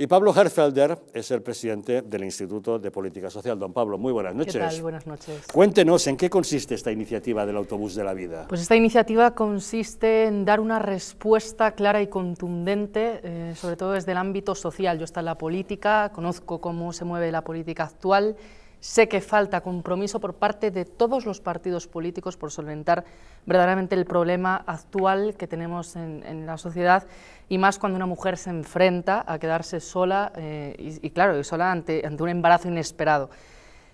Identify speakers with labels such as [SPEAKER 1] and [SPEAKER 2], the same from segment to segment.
[SPEAKER 1] Y Pablo Herfelder es el presidente del Instituto de Política Social. Don Pablo, muy buenas noches. ¿Qué tal? Buenas noches. Cuéntenos, ¿en qué consiste esta iniciativa del Autobús de la Vida? Pues
[SPEAKER 2] esta iniciativa consiste en dar una respuesta clara y contundente, eh, sobre todo desde el ámbito social. Yo estoy en la política, conozco cómo se mueve la política actual Sé que falta compromiso por parte de todos los partidos políticos por solventar verdaderamente el problema actual que tenemos en, la sociedad y más cuando una mujer se enfrenta a quedarse sola eh, y, claro, y sola ante, un embarazo inesperado.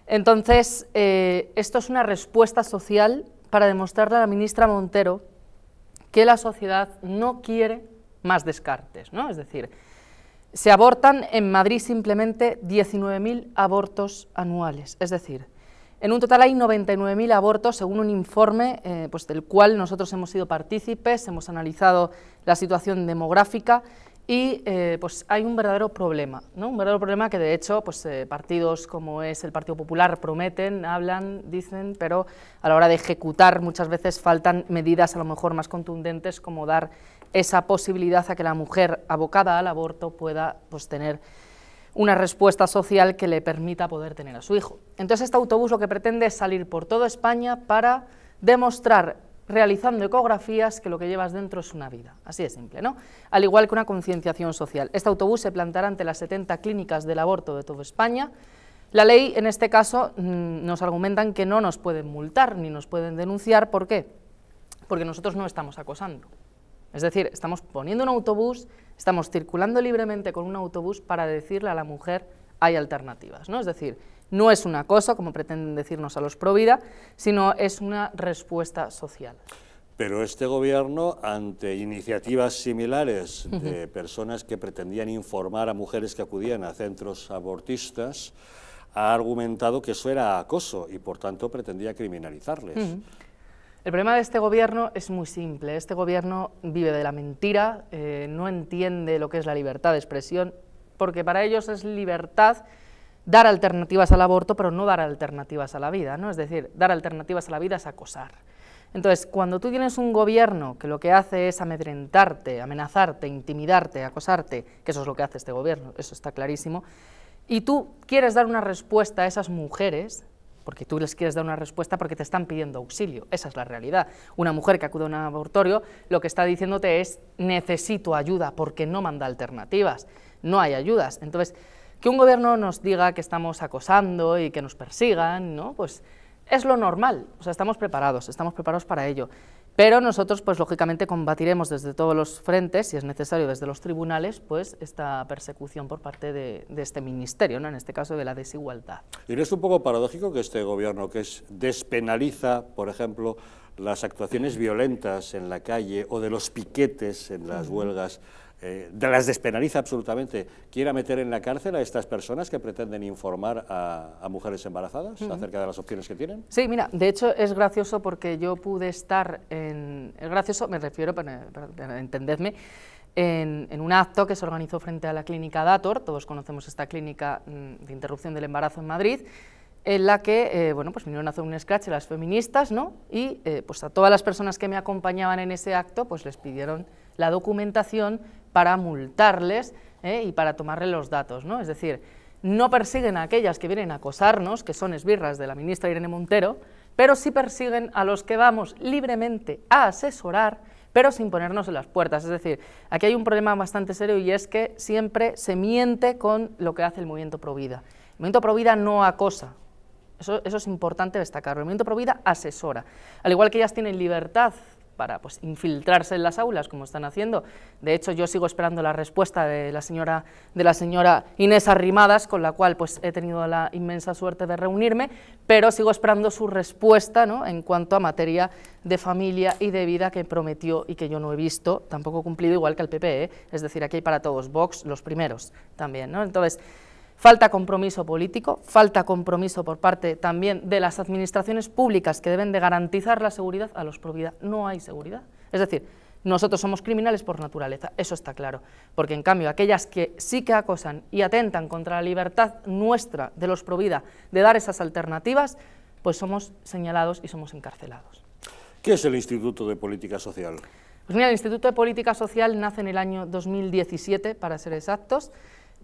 [SPEAKER 2] Entonces, eh, esto es una respuesta social para demostrarle a la ministra Montero que la sociedad no quiere más descartes, ¿no? Es decir, se abortan en Madrid simplemente 19.000 abortos anuales, es decir, en un total hay 99.000 abortos, según un informe eh, pues del cual nosotros hemos sido partícipes, hemos analizado la situación demográfica y eh, pues hay un verdadero problema, ¿no? un verdadero problema que de hecho pues, eh, partidos como es el Partido Popular prometen, hablan, dicen, pero a la hora de ejecutar muchas veces faltan medidas a lo mejor más contundentes como dar esa posibilidad a que la mujer abocada al aborto pueda pues, tener una respuesta social que le permita poder tener a su hijo. Entonces este autobús lo que pretende es salir por toda España para demostrar, realizando ecografías, que lo que llevas dentro es una vida. Así de simple, ¿no? Al igual que una concienciación social. Este autobús se plantará ante las 70 clínicas del aborto de toda España. La ley, en este caso, mm, nos argumentan que no nos pueden multar ni nos pueden denunciar. ¿Por qué? Porque nosotros no estamos acosando. Es decir, estamos poniendo un autobús, estamos circulando libremente con un autobús para decirle a la mujer hay alternativas, ¿no? Es decir, no es una cosa, como pretenden decirnos a los Provida, sino es una respuesta social.
[SPEAKER 1] Pero este gobierno, ante iniciativas similares de personas que pretendían informar a mujeres que acudían a centros abortistas, ha argumentado que eso era acoso y por tanto pretendía criminalizarles.
[SPEAKER 2] El problema de este gobierno es muy simple. Este gobierno vive de la mentira, eh, no entiende lo que es la libertad de expresión, porque para ellos es libertad dar alternativas al aborto, pero no dar alternativas a la vida. ¿no? Es decir, dar alternativas a la vida es acosar. Entonces, cuando tú tienes un gobierno que lo que hace es amedrentarte, amenazarte, intimidarte, acosarte, que eso es lo que hace este gobierno, eso está clarísimo, y tú quieres dar una respuesta a esas mujeres, porque tú les quieres dar una respuesta porque te están pidiendo auxilio. Esa es la realidad. Una mujer que acude a un abortorio lo que está diciéndote es necesito ayuda porque no manda alternativas, no hay ayudas. Entonces, que un gobierno nos diga que estamos acosando y que nos persigan, ¿no? Pues es lo normal, o sea, estamos preparados, estamos preparados para ello. Pero nosotros, pues lógicamente, combatiremos desde todos los frentes, si es necesario desde los tribunales, pues esta persecución por parte de, este ministerio, ¿no? en este caso de la desigualdad.
[SPEAKER 1] ¿Y no es un poco paradójico que este gobierno, que despenaliza, por ejemplo, las actuaciones violentas en la calle o de los piquetes en las huelgas, eh, de las despenaliza absolutamente, quiera meter en la cárcel a estas personas que pretenden informar a, mujeres embarazadas acerca de las opciones que tienen?
[SPEAKER 2] Sí, mira, de hecho es gracioso porque yo pude estar en... Es gracioso, me refiero, para, entenderme, en, un acto que se organizó frente a la clínica Dator, todos conocemos esta clínica mm, de interrupción del embarazo en Madrid, en la que eh, bueno, pues vinieron a hacer un scratch las feministas, ¿no? Y eh, pues a todas las personas que me acompañaban en ese acto, pues les pidieron la documentación para multarles ¿eh? y para tomarle los datos. ¿no? Es decir, no persiguen a aquellas que vienen a acosarnos, que son esbirras de la ministra Irene Montero, pero sí persiguen a los que vamos libremente a asesorar, pero sin ponernos en las puertas. Es decir, aquí hay un problema bastante serio y es que siempre se miente con lo que hace el movimiento Provida. El movimiento Provida no acosa, eso, es importante destacar, El movimiento Provida asesora. Al igual que ellas tienen libertad para pues, infiltrarse en las aulas, como están haciendo. De hecho, yo sigo esperando la respuesta de la señora, de la señora Inés Arrimadas, con la cual pues, he tenido la inmensa suerte de reunirme, pero sigo esperando su respuesta ¿no? en cuanto a materia de familia y de vida que prometió y que yo no he visto, tampoco cumplido igual que el PP, e, ¿eh? es decir, aquí hay para todos, Vox los primeros también. ¿no? Entonces, Falta compromiso político, falta compromiso por parte también de las administraciones públicas que deben de garantizar la seguridad a los Provida. No hay seguridad. Es decir, nosotros somos criminales por naturaleza, eso está claro. Porque en cambio, aquellas que sí que acosan y atentan contra la libertad nuestra de los Provida de dar esas alternativas, pues somos señalados y somos encarcelados.
[SPEAKER 1] ¿Qué es el Instituto de Política Social?
[SPEAKER 2] Pues mira, el Instituto de Política Social nace en el año 2017, para ser exactos.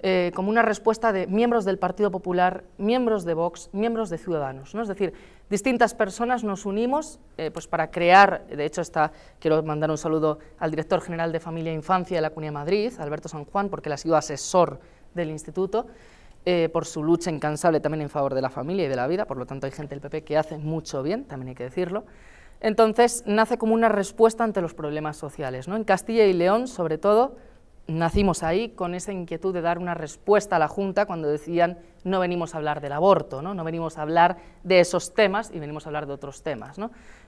[SPEAKER 2] Eh, como una respuesta de miembros del Partido Popular, miembros de Vox, miembros de Ciudadanos. ¿no? Es decir, distintas personas nos unimos eh, pues para crear, de hecho está, quiero mandar un saludo al director general de Familia e Infancia de la CUNIA Madrid, Alberto San Juan, porque él ha sido asesor del instituto, eh, por su lucha incansable también en favor de la familia y de la vida, por lo tanto hay gente del PP que hace mucho bien, también hay que decirlo. Entonces nace como una respuesta ante los problemas sociales. ¿no? En Castilla y León, sobre todo, nacimos ahí con esa inquietud de dar una respuesta a la Junta cuando decían no venimos a hablar del aborto, no, venimos a hablar de esos temas y venimos a hablar de otros temas.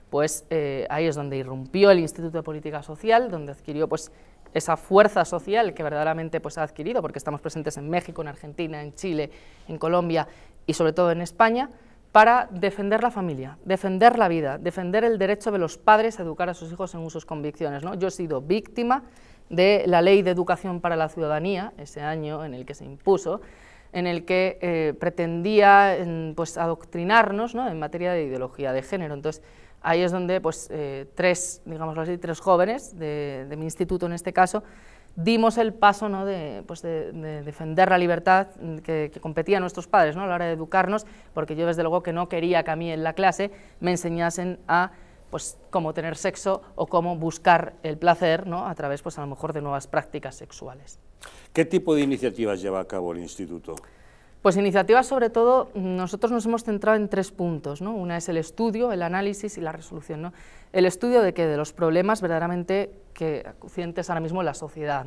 [SPEAKER 2] Pues eh, ahí es donde irrumpió el Instituto de Política Social, donde adquirió pues, esa fuerza social que verdaderamente pues, ha adquirido, porque estamos presentes en México, en Argentina, en Chile, en Colombia y sobre todo en España, para defender la familia, defender la vida, defender el derecho de los padres a educar a sus hijos según sus convicciones. ¿no? Yo he sido víctima de la Ley de Educación para la Ciudadanía, ese año en el que se impuso, en el que eh, pretendía pues, adoctrinarnos ¿no? en materia de ideología de género. Entonces, ahí es donde pues, eh, tres, tres jóvenes de, mi instituto en este caso, dimos el paso pues, de, defender la libertad que, competía a nuestros padres ¿no? a la hora de educarnos, porque yo desde luego que no quería que a mí en la clase me enseñasen a pues cómo tener sexo o cómo buscar el placer ¿no? a través pues a lo mejor de nuevas prácticas sexuales.
[SPEAKER 1] ¿Qué tipo de iniciativas lleva a cabo el instituto?
[SPEAKER 2] Pues iniciativas sobre todo, nosotros nos hemos centrado en tres puntos, ¿no? una es el estudio, el análisis y la resolución. ¿no? El estudio de que de los problemas verdaderamente que acucientes ahora mismo la sociedad,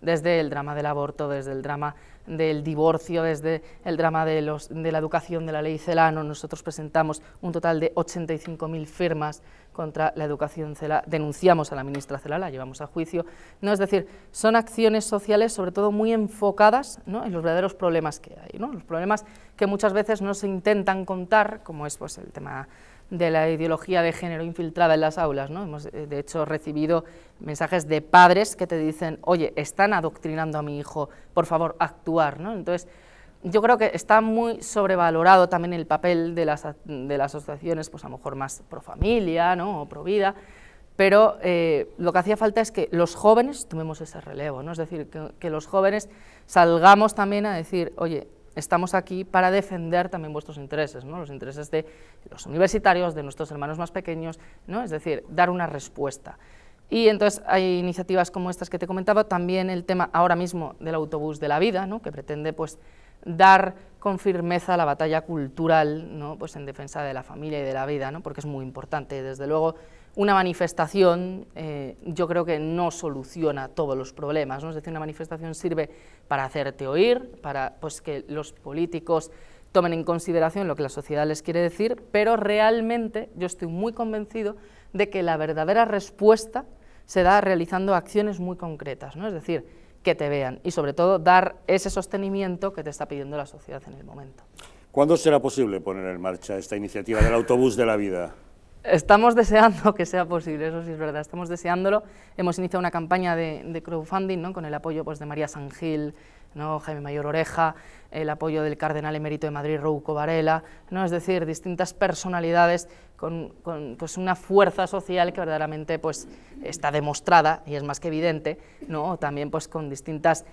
[SPEAKER 2] desde el drama del aborto, desde el drama del divorcio, desde el drama de, la educación de la ley Celano. Nosotros presentamos un total de 85.000 firmas contra la educación Cela, denunciamos a la ministra Cela, la llevamos a juicio. ¿no? Es decir, son acciones sociales sobre todo muy enfocadas en los verdaderos problemas que hay, los problemas que muchas veces no se intentan contar, como es pues, el tema de la ideología de género infiltrada en las aulas. ¿no? Hemos, eh, de hecho, recibido mensajes de padres que te dicen, oye, están adoctrinando a mi hijo, por favor, actuar. ¿no? Entonces, yo creo que está muy sobrevalorado también el papel de las, de las asociaciones, pues a lo mejor más pro familia ¿no? o pro vida, pero eh, lo que hacía falta es que los jóvenes tomemos ese relevo, ¿no? es decir, que los jóvenes salgamos también a decir, oye, estamos aquí para defender también vuestros intereses, ¿no? los intereses de los universitarios, de nuestros hermanos más pequeños, ¿no? es decir, dar una respuesta. Y entonces hay iniciativas como estas que te comentaba, también el tema ahora mismo del autobús de la vida, que pretende pues, dar con firmeza la batalla cultural ¿no? pues en defensa de la familia y de la vida, porque es muy importante, desde luego una manifestación eh, yo creo que no soluciona todos los problemas, es decir, una manifestación sirve para hacerte oír, para pues, que los políticos tomen en consideración lo que la sociedad les quiere decir, pero realmente yo estoy muy convencido de que la verdadera respuesta se da realizando acciones muy concretas, es decir, que te vean y sobre todo dar ese sostenimiento que te está pidiendo la sociedad en el momento.
[SPEAKER 1] ¿Cuándo será posible poner en marcha esta iniciativa del autobús de la vida?
[SPEAKER 2] Estamos deseando que sea posible, eso sí es verdad, estamos deseándolo. Hemos iniciado una campaña de, crowdfunding ¿no? con el apoyo pues, de María Sangil, ¿no? Jaime Mayor Oreja, el apoyo del Cardenal Emérito de Madrid, Rouco Varela, ¿no? es decir, distintas personalidades con, pues, una fuerza social que verdaderamente pues, está demostrada y es más que evidente, ¿no? también pues, con distintas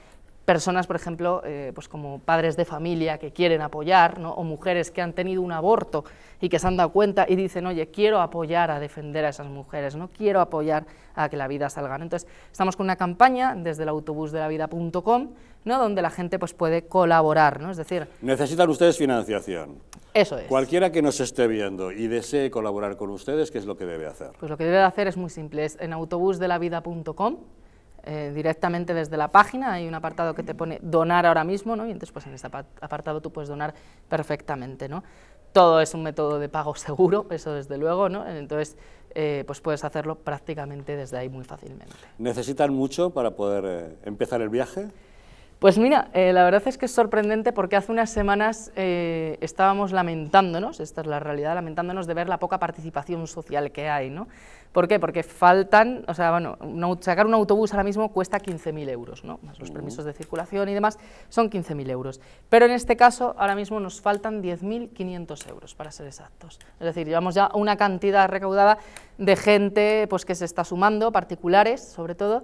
[SPEAKER 2] personas, por ejemplo, eh, pues como padres de familia que quieren apoyar, ¿no? o mujeres que han tenido un aborto y que se han dado cuenta y dicen, oye, quiero apoyar a defender a esas mujeres, no quiero apoyar a que la vida salga. Entonces, estamos con una campaña desde el autobusdelavida.com, ¿no? donde la gente pues, puede colaborar, ¿no? es decir...
[SPEAKER 1] Necesitan ustedes financiación. Eso es. Cualquiera que nos esté viendo y desee colaborar con ustedes, ¿qué es lo que debe hacer?
[SPEAKER 2] Pues lo que debe hacer es muy simple, es en autobusdelavida.com, eh, directamente desde la página, hay un apartado que te pone donar ahora mismo, ¿no? y entonces pues en este apartado tú puedes donar perfectamente. ¿no? Todo es un método de pago seguro, eso desde luego, ¿no? entonces eh, pues puedes hacerlo prácticamente desde ahí muy fácilmente.
[SPEAKER 1] ¿Necesitan mucho para poder eh, empezar el viaje?
[SPEAKER 2] Pues mira, eh, la verdad es que es sorprendente porque hace unas semanas eh, estábamos lamentándonos, esta es la realidad, lamentándonos de ver la poca participación social que hay, ¿no? ¿Por qué? Porque faltan, o sea, bueno, sacar un autobús ahora mismo cuesta 15.000 euros, ¿no? los permisos de circulación y demás son 15.000 euros. Pero en este caso, ahora mismo nos faltan 10.500 euros, para ser exactos. Es decir, llevamos ya una cantidad recaudada de gente pues, que se está sumando, particulares sobre todo,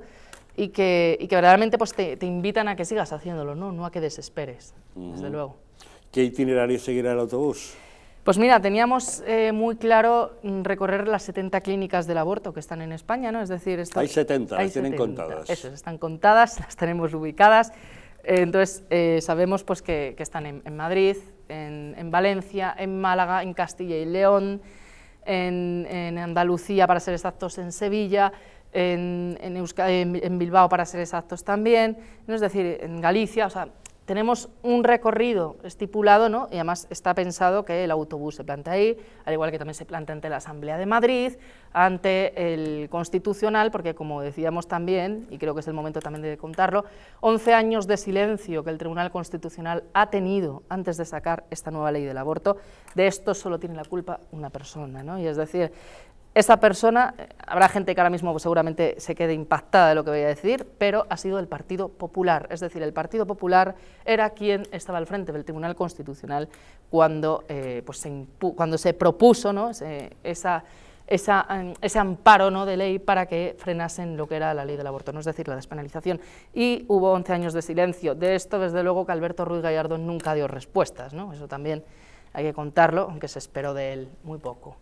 [SPEAKER 2] y que, y que verdaderamente pues, te, te, invitan a que sigas haciéndolo, no, no a que desesperes,
[SPEAKER 1] desde luego. ¿Qué itinerario seguirá el autobús?
[SPEAKER 2] Pues mira, teníamos eh, muy claro mm, recorrer las 70 clínicas del aborto que están en España, ¿no? Es decir, están hay 70, las tienen contadas. Eso, están contadas, las tenemos ubicadas. Eh, entonces, eh, sabemos pues, que, que están en, en Madrid, en, en, Valencia, en Málaga, en Castilla y León, en, en Andalucía, para ser exactos, en Sevilla en, en, Bilbao, para ser exactos, también, es decir, en Galicia, o sea, tenemos un recorrido estipulado, ¿no? y además está pensado que el autobús se plantea ahí, al igual que también se plantea ante la Asamblea de Madrid, ante el Constitucional, porque como decíamos también, y creo que es el momento también de contarlo, 11 años de silencio que el Tribunal Constitucional ha tenido antes de sacar esta nueva ley del aborto, de esto solo tiene la culpa una persona, ¿no? y es decir, esa persona, habrá gente que ahora mismo seguramente se quede impactada de lo que voy a decir, pero ha sido el Partido Popular. Es decir, el Partido Popular era quien estaba al frente del Tribunal Constitucional cuando, eh, pues, se, cuando se propuso Ese, amparo ¿no? de ley para que frenasen lo que era la ley del aborto, ¿no? es decir, la despenalización. Y hubo 11 años de silencio. De esto, desde luego, que Alberto Ruiz Gallardo nunca dio respuestas. ¿no? Eso también hay que contarlo, aunque se esperó de él muy poco.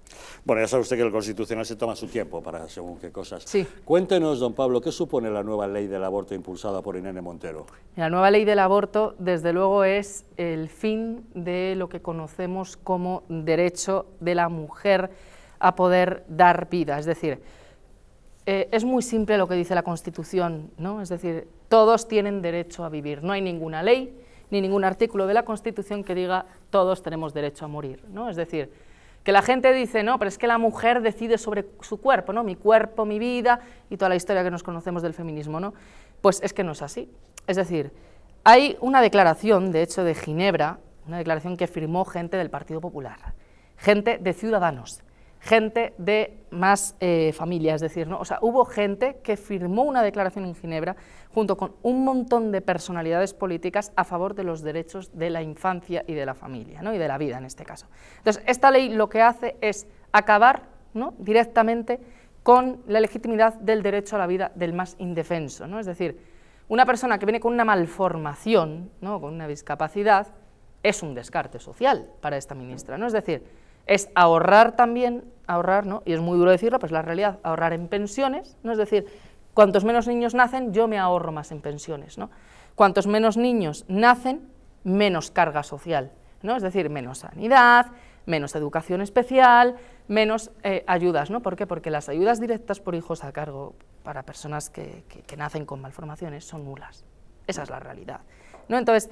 [SPEAKER 1] Bueno, ya sabe usted que el Constitucional se toma su tiempo para según qué cosas. Sí. Cuéntenos, don Pablo, ¿qué supone la nueva ley del aborto impulsada por Inés Montero?
[SPEAKER 2] La nueva ley del aborto, desde luego, es el fin de lo que conocemos como derecho de la mujer a poder dar vida. Es decir, eh, es muy simple lo que dice la Constitución, ¿no? Es decir, todos tienen derecho a vivir, no hay ninguna ley ni ningún artículo de la Constitución que diga todos tenemos derecho a morir. ¿no? Es decir, que la gente dice, no, pero es que la mujer decide sobre su cuerpo, ¿no? mi cuerpo, mi vida y toda la historia que nos conocemos del feminismo. ¿no? Pues es que no es así. Es decir, hay una declaración, de hecho, de Ginebra, una declaración que firmó gente del Partido Popular, gente de Ciudadanos, gente de más eh, familia, familias, es decir, ¿no? o sea, hubo gente que firmó una declaración en Ginebra junto con un montón de personalidades políticas a favor de los derechos de la infancia y de la familia, y de la vida en este caso. Entonces, esta ley lo que hace es acabar directamente con la legitimidad del derecho a la vida del más indefenso, ¿no? es decir, una persona que viene con una malformación, ¿no? con una discapacidad, es un descarte social para esta ministra, ¿no? es decir, es ahorrar también, ahorrar, ¿no? Y es muy duro decirlo, pues la realidad, ahorrar en pensiones, ¿no? Es decir, cuantos menos niños nacen, yo me ahorro más en pensiones, ¿no? Cuantos menos niños nacen, menos carga social, ¿no? Es decir, menos sanidad, menos educación especial, menos eh, ayudas, ¿no? ¿Por qué? Porque las ayudas directas por hijos a cargo para personas que, nacen con malformaciones son nulas. Esa es la realidad, ¿no? Entonces,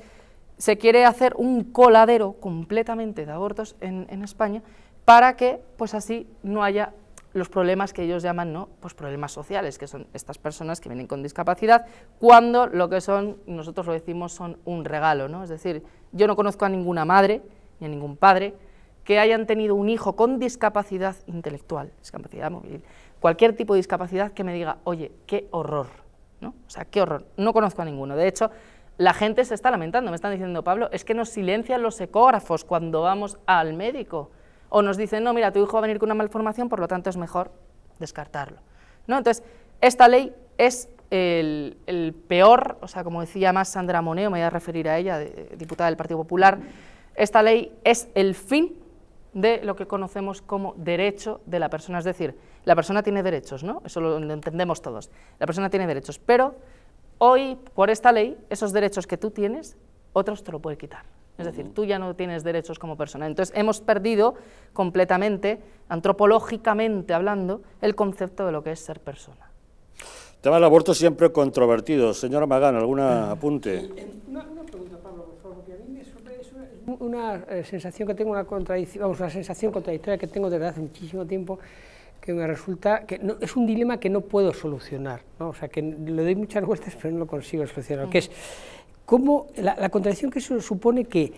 [SPEAKER 2] se quiere hacer un coladero completamente de abortos en, España para que, pues así, no haya los problemas que ellos llaman, ¿no? Pues problemas sociales, que son estas personas que vienen con discapacidad, cuando lo que son, nosotros lo decimos, son un regalo, ¿no? Es decir, yo no conozco a ninguna madre ni a ningún padre que hayan tenido un hijo con discapacidad intelectual, discapacidad móvil, cualquier tipo de discapacidad que me diga, oye, qué horror, ¿no? O sea, qué horror. No conozco a ninguno. De hecho, la gente se está lamentando, me están diciendo, Pablo, es que nos silencian los ecógrafos cuando vamos al médico. O nos dicen, no, mira, tu hijo va a venir con una malformación, por lo tanto es mejor descartarlo. ¿No? Entonces, esta ley es el, peor, o sea, como decía más Sandra Moneo, me voy a referir a ella, diputada del Partido Popular, esta ley es el fin de lo que conocemos como derecho de la persona. Es decir, la persona tiene derechos, ¿no? Eso lo entendemos todos. La persona tiene derechos, pero Hoy, por esta ley, esos derechos que tú tienes, otros te lo pueden quitar. Es decir, tú ya no tienes derechos como persona. Entonces, hemos perdido completamente, antropológicamente hablando, el concepto de lo que es ser persona.
[SPEAKER 1] El tema del aborto siempre controvertido. Señora Magán, ¿algún apunte? una,
[SPEAKER 2] pregunta, Pablo, por porque a mí me sorprende, es una, eh, sensación que tengo, una contradicción, una sensación contradictoria que tengo desde hace muchísimo tiempo, me resulta que es un dilema que no puedo solucionar, o sea, que le doy muchas vueltas pero no lo consigo solucionar, que es cómo la, la, contradicción que eso supone que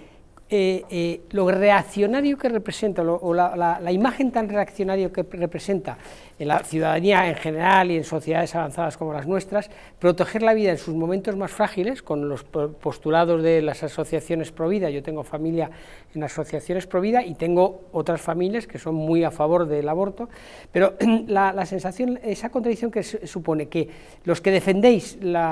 [SPEAKER 2] eh, eh, lo reaccionario que representa, o la, imagen tan reaccionario que representa
[SPEAKER 1] en la ciudadanía en general y en sociedades
[SPEAKER 2] avanzadas como las nuestras, proteger la vida en sus momentos más frágiles, con los postulados de las asociaciones Provida, yo tengo familia en asociaciones vida y tengo otras familias que son muy a favor del aborto, pero la, la sensación, esa contradicción que supone que los que defendéis la